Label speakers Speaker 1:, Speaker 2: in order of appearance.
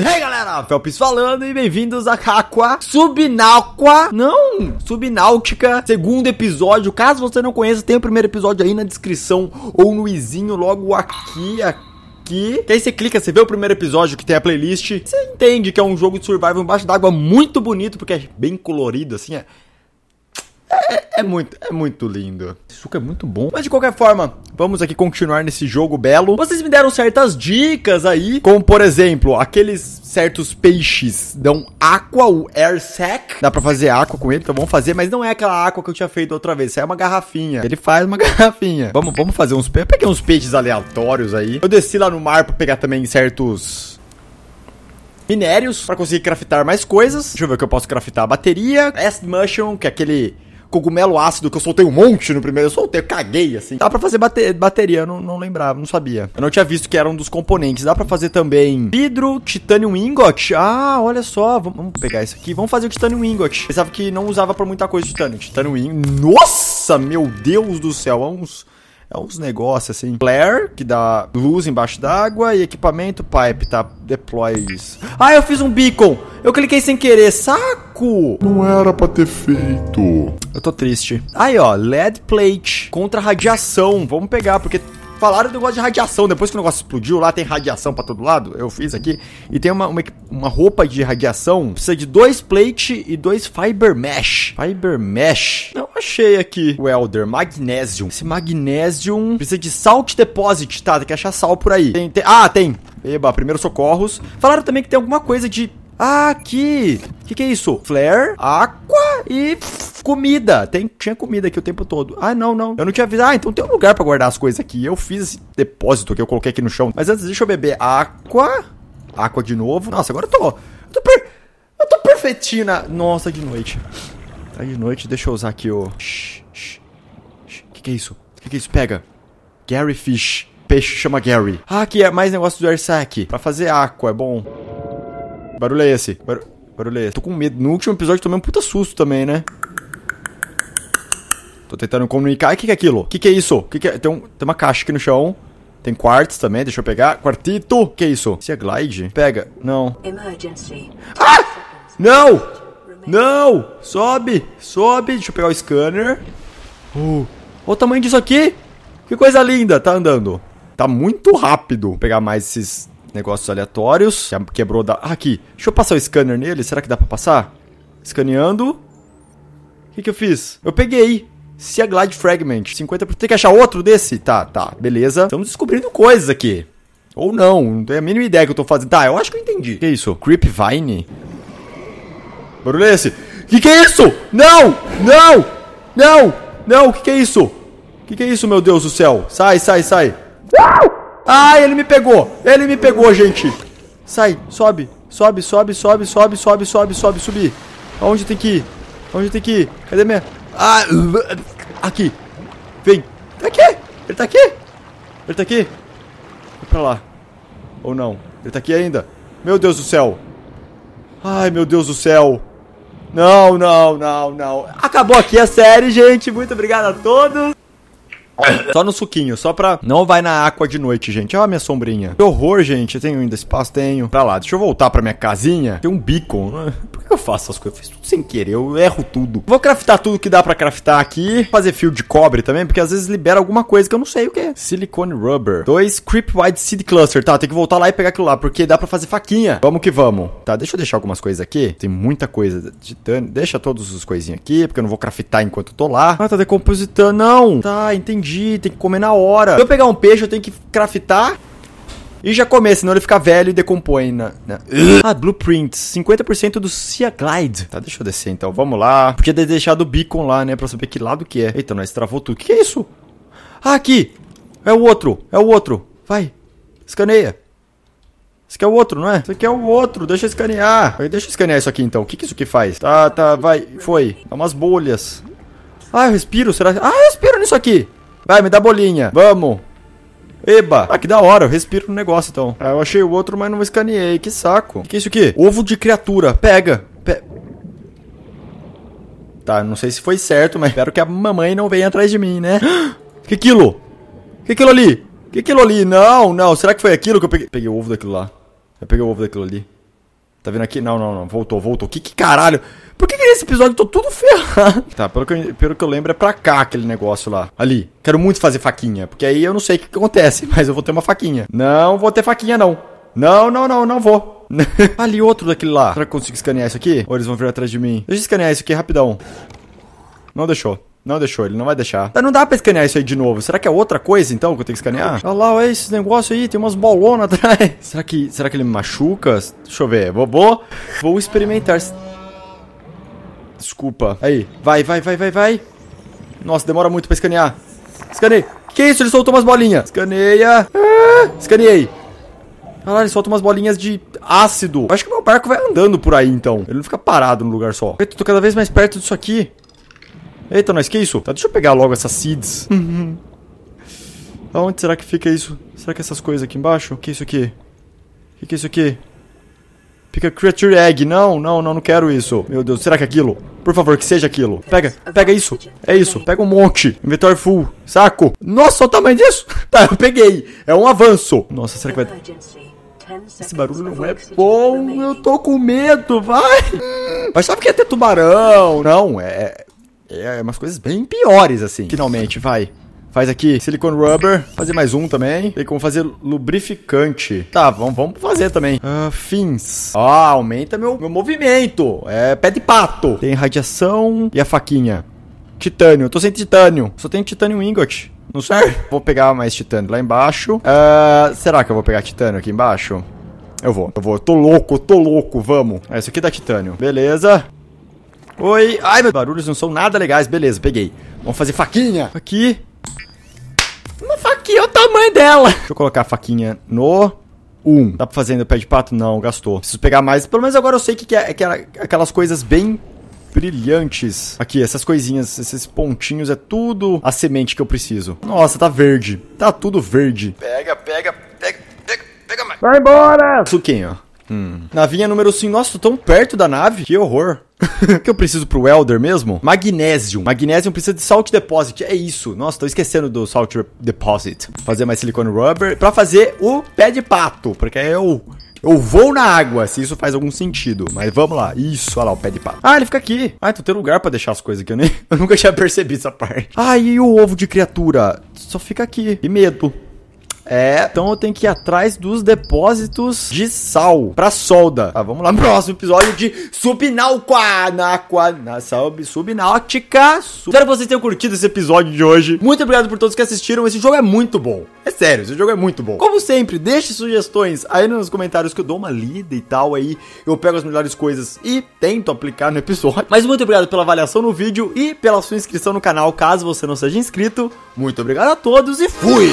Speaker 1: Hey galera, Felps falando e bem-vindos a Aqua Subnáqua, não, Subnáutica, segundo episódio. Caso você não conheça, tem o primeiro episódio aí na descrição ou no izinho logo aqui, aqui aqui. Que aí você clica, você vê o primeiro episódio que tem a playlist. Você entende que é um jogo de survival embaixo d'água muito bonito, porque é bem colorido, assim, é. É, é muito, é muito lindo. Esse suco é muito bom. Mas de qualquer forma, vamos aqui continuar nesse jogo belo. Vocês me deram certas dicas aí, como por exemplo, aqueles certos peixes dão aqua, o air sac. Dá pra fazer aqua com ele, então tá vamos fazer, mas não é aquela aqua que eu tinha feito outra vez. Isso é uma garrafinha. Ele faz uma garrafinha. Vamos, vamos fazer uns peixes. Eu peguei uns peixes aleatórios aí. Eu desci lá no mar pra pegar também certos minérios para conseguir craftar mais coisas. Deixa eu ver o que eu posso craftar. Bateria, Acid Mushroom, que é aquele cogumelo ácido que eu soltei um monte no primeiro. Eu soltei, eu caguei, assim. Dá pra fazer bate bateria, não, não lembrava, não sabia. Eu não tinha visto que era um dos componentes. Dá pra fazer também vidro, titanium ingot. Ah, olha só. Vamos, pegar isso aqui. Vamos fazer o titanium ingot. Pensava que não usava pra muita coisa o titânio. Titanium ingot. Nossa, meu Deus do céu. É é uns negócios assim. Flare, que dá luz embaixo d'água. E equipamento pipe, tá? Deploy isso. Ah, eu fiz um beacon! Eu cliquei sem querer, saco! Não era pra ter feito. Eu tô triste. Aí, ó, LED plate contra radiação. Vamos pegar, porque falaram do negócio de radiação. Depois que o negócio explodiu, lá tem radiação para todo lado. Eu fiz aqui. E tem uma, uma, uma, roupa de radiação. Precisa de dois plate e dois fiber mesh. Fiber mesh achei aqui. Welder, magnésio. Esse magnésio precisa de salt deposit, tá? Tem que achar sal por aí. Tem, tem... Ah, tem. Eba, primeiros socorros. Falaram também que tem alguma coisa de... Ah, aqui. O que, que é isso? Flare, água e comida. Tem, tinha comida aqui o tempo todo. Ah, não, não. Eu não tinha avisado. Ah, então tem um lugar para guardar as coisas aqui. Eu fiz esse depósito que eu coloquei aqui no chão. Mas antes, deixa eu beber água. Água de novo. Nossa, agora eu tô... Eu tô, per... eu tô perfeitinho na... Nossa, de noite. Tá de noite, deixa eu usar aqui o... Shh, shh, shh. Que que é isso? Que que é isso? Pega. Gary Fish. Peixe chama Gary. Ah, aqui é mais negócio do Ersac. Pra fazer aqua, é bom. Barulho é esse? Bar... Barulho é esse? Tô com medo. No último episódio tomei um puta susto também, né? Tô tentando comunicar. O que, que é aquilo? O que, que é isso? Que que é? Tem, um... Tem uma caixa aqui no chão. Tem quartos também, deixa eu pegar. Quartito! Que é isso? Se é glide? Pega. Não. Emergency. Ah! Não! Não! Sobe! Sobe! Deixa eu pegar o scanner. Uh, olha o tamanho disso aqui! Que coisa linda! Tá andando. Tá muito rápido. Vou pegar mais esses negócios aleatórios. Já quebrou da... Ah, aqui. Deixa eu passar o scanner nele. Será que dá pra passar? Escaneando. O que, que eu fiz? Eu peguei. Sea Glide Fragment. 50%. Tem que achar outro desse? Tá, tá. Beleza. Estamos descobrindo coisas aqui. Ou não. Não tenho a mínima ideia que eu tô fazendo. Tá, eu acho que eu entendi. O que é isso? Creep Vine? barulho é esse? Que que é isso? Não! Não! Não! Não! Que que é isso? Que que é isso, meu Deus do céu? Sai, sai, sai! Ah, ele me pegou! Ele me pegou, gente! Sai, sobe, sobe, sobe, sobe, sobe, sobe, sobe, sobe, subi. Aonde tem que ir? Aonde tem que ir? Cadê minha... Ah, aqui. Vem. Tá aqui. Ele tá aqui. Ele tá aqui. Vai pra lá. Ou não. Ele tá aqui ainda. Meu Deus do céu. Ai, meu Deus do céu. Não, não, não, não. Acabou aqui a série, gente. Muito obrigado a todos. Só no suquinho, só pra. Não vai na água de noite, gente. Olha a minha sombrinha. Que horror, gente. Eu tenho ainda espaço? Tenho. Pra lá, deixa eu voltar pra minha casinha. Tem um beacon. Né? Eu faço as coisas, eu fiz tudo sem querer, eu erro tudo. Vou craftar tudo que dá pra craftar aqui. Fazer fio de cobre também, porque às vezes libera alguma coisa que eu não sei o que é. Silicone rubber. Dois Creep Wide Seed Cluster. Tá, tem que voltar lá e pegar aquilo lá, porque dá pra fazer faquinha. Vamos que vamos. Tá, deixa eu deixar algumas coisas aqui. Tem muita coisa. de dano. Deixa todos os coisinhas aqui, porque eu não vou craftar enquanto eu tô lá. Ah, tá decompositando. Não. Tá, entendi. Tem que comer na hora. Se eu pegar um peixe, eu tenho que craftar. E já comer, senão ele fica velho e decompõe. Na, né? na... Né? Ah, Blueprint. 50% do Sea Glide. Tá, deixa eu descer então. Vamos lá. Podia ter deixado o beacon lá, né? Pra saber que lado que é. Eita, nós travou tudo. Que que é isso? Ah, aqui. É o outro. É o outro. Vai. Escaneia. Isso aqui é o outro, não é? Isso aqui é o outro, deixa eu escanear. Deixa eu escanear isso aqui então. O que, que isso aqui faz? Tá, tá, vai, foi. Dá umas bolhas. Ah, eu respiro, será? Ah, eu respiro nisso aqui. Vai, me dá bolinha. Vamos. Eba! Ah, que da hora, eu respiro no negócio então. Ah, eu achei o outro, mas não escaneei. Que saco. Que isso aqui? Ovo de criatura. Pega. Pe tá, não sei se foi certo, mas espero que a mamãe não venha atrás de mim, né? Que aquilo? Que aquilo ali? Que aquilo ali? Não, não. Será que foi aquilo que eu peguei? Peguei o ovo daquilo lá. Eu peguei o ovo daquilo ali. Tá vendo aqui? Não, não, não. Voltou, voltou. Que, que caralho? Por que, que nesse episódio eu tô tudo ferrado? Tá, pelo que, eu, pelo que eu lembro é pra cá aquele negócio lá. Ali. Quero muito fazer faquinha, porque aí eu não sei o que, que acontece, mas eu vou ter uma faquinha. Não vou ter faquinha, não. Não, não, não, não vou. Ali outro daquele lá. Será que eu consigo escanear isso aqui? Ou eles vão vir atrás de mim? Deixa eu escanear isso aqui rapidão. Não deixou. Não deixou, ele não vai deixar. Não dá pra escanear isso aí de novo. Será que é outra coisa, então, que eu tenho que escanear? Olha lá, olha esse negócio aí, tem umas bolonas atrás. Será que, será que ele me machuca? Deixa eu ver, vou, vou, vou experimentar. Desculpa. Aí, vai, vai, vai, vai, vai. Nossa, demora muito pra escanear. Escanei. Que isso, ele soltou umas bolinhas. Escaneia. Ah, escaneei. Caralho, ele solta umas bolinhas de ácido. acho que o meu barco vai andando por aí, então. Ele não fica parado no lugar só. Eu tô cada vez mais perto disso aqui. Eita, nós, que isso? Tá, deixa eu pegar logo essas seeds. Uhum. Aonde será que fica isso? Será que essas coisas aqui embaixo? O que é isso aqui? O que, é isso aqui? Pica Creature Egg. Não, não, não, não quero isso. Meu Deus, será que é aquilo? Por favor, que seja aquilo. Pega, pega isso. É isso, pega um monte. Inventor full. Saco. Nossa, o tamanho disso. Tá, eu peguei. É um avanço. Nossa, será que vai... Esse barulho não é bom. Eu tô com medo, vai. Mas sabe que ia é ter tubarão. Não, é... é é, é umas coisas bem piores, assim. Finalmente, vai. Faz aqui silicone rubber. Fazer mais um também. Tem como fazer lubrificante. Tá, vamos, vamos fazer também. Uh, fins. Ah, aumenta meu, meu movimento. É pé de pato. Tem radiação e a faquinha. Titânio. Eu tô sem titânio. Só tem titânio ingot. Não serve. Vou pegar mais titânio lá embaixo. Uh, será que eu vou pegar titânio aqui embaixo? Eu vou. Eu vou. Eu tô louco, tô louco. Vamos. Ah, isso aqui dá titânio. Beleza. Oi. Ai, meus barulhos não são nada legais. Beleza, peguei. Vamos fazer faquinha. Aqui. Uma faquinha é o tamanho dela. Deixa eu colocar a faquinha no... Um. Dá pra fazer ainda o pé de pato? Não, gastou. Preciso pegar mais. Pelo menos agora eu sei que, é, que é aquelas coisas bem brilhantes. Aqui, essas coisinhas, esses pontinhos, é tudo a semente que eu preciso. Nossa, tá verde. Tá tudo verde. Pega, pega, pega, pega, pega mais. Vai embora! Suquinho. Hum. Navinha número 5. Nossa, tô tão perto da nave. Que horror. O que eu preciso pro Welder mesmo? Magnésio. Magnésio precisa de Salt Deposit. É isso. Nossa, tô esquecendo do Salt Deposit. Fazer mais silicone rubber. Pra fazer o pé de pato. Porque é o... Eu vou na água, se isso faz algum sentido. Mas vamos lá. Isso, olha lá o pé de pato. Ah, ele fica aqui. Ah, então tem lugar para deixar as coisas aqui. Eu, nem... eu nunca tinha percebido essa parte. Ah, e o ovo de criatura? Só fica aqui. Que medo. É, então eu tenho que ir atrás dos depósitos de sal pra solda. Tá, vamos lá, próximo episódio de Subnauqua, na, na sub, Subnáutica. Sub... Espero que vocês tenham curtido esse episódio de hoje. Muito obrigado por todos que assistiram, esse jogo é muito bom. É sério, esse jogo é muito bom. Como sempre, deixe sugestões aí nos comentários que eu dou uma lida e tal, aí eu pego as melhores coisas e tento aplicar no episódio. Mas muito obrigado pela avaliação no vídeo e pela sua inscrição no canal, caso você não seja inscrito. Muito obrigado a todos e fui!